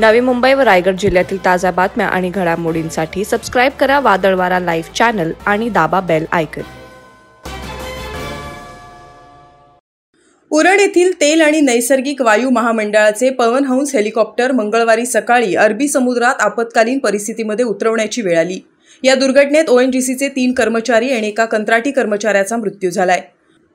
नवी मुंबई व रायगड जिल्ह्यातील ताज्या बातम्या आणि घडामोडींसाठी सबस्क्राईब करा वादळवारा लाईव्ह चॅनल आणि दाबा बेल आयकन उरण येथील तेल आणि नैसर्गिक वायू महामंडळाचे पवन हेलिकॉप्टर मंगळवारी सकाळी अरबी समुद्रात आपत्कालीन परिस्थितीमध्ये उतरवण्याची वेळ आली या दुर्घटनेत ओएनजीसीचे तीन कर्मचारी आणि एका कंत्राटी कर्मचाऱ्याचा मृत्यू झालाय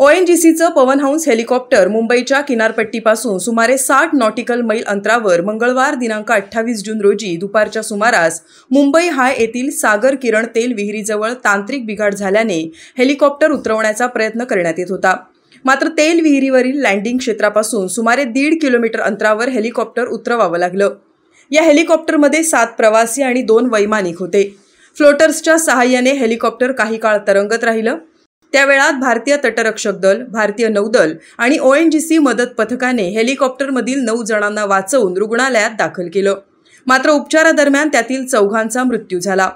ओएनजीसीचं पवन हाऊस हेलिकॉप्टर मुंबईच्या किनारपट्टीपासून सुमारे साठ नॉटिकल मैल अंतरावर मंगळवार दिनांक अठ्ठावीस जून रोजी दुपारच्या सुमारास मुंबई हाय येथील सागर किरण तेल विहिरीजवळ तांत्रिक बिघाड झाल्याने हेलिकॉप्टर उतरवण्याचा प्रयत्न करण्यात येत होता मात्र तेल विहिरीवरील लँडिंग क्षेत्रापासून सुमारे दीड किलोमीटर अंतरावर हेलिकॉप्टर उतरवावं लागलं या हेलिकॉप्टरमध्ये सात प्रवासी आणि दोन वैमानिक होते फ्लोटर्सच्या सहाय्याने हेलिकॉप्टर काही काळ तरंगत राहिलं त्यावेळात भारतीय तटरक्षक दल भारतीय नौदल आणि ओएनजीसी मदत पथकाने हेलिकॉप्टरमधील नऊ जणांना वाचवून रुग्णालयात दाखल केलं मात्र उपचारादरम्यान त्यातील चौघांचा मृत्यू झाला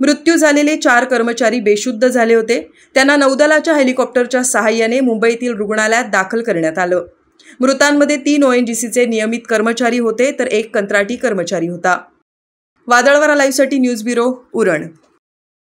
मृत्यू झालेले चार कर्मचारी बेशुद्ध झाले होते त्यांना नौदलाच्या हेलिकॉप्टरच्या सहाय्याने मुंबईतील रुग्णालयात दाखल करण्यात आलं मृतांमध्ये तीन ओएनजीसीचे नियमित कर्मचारी होते तर एक कंत्राटी कर्मचारी होता वादळवारा लाईव्हसाठी न्यूज ब्युरो उरण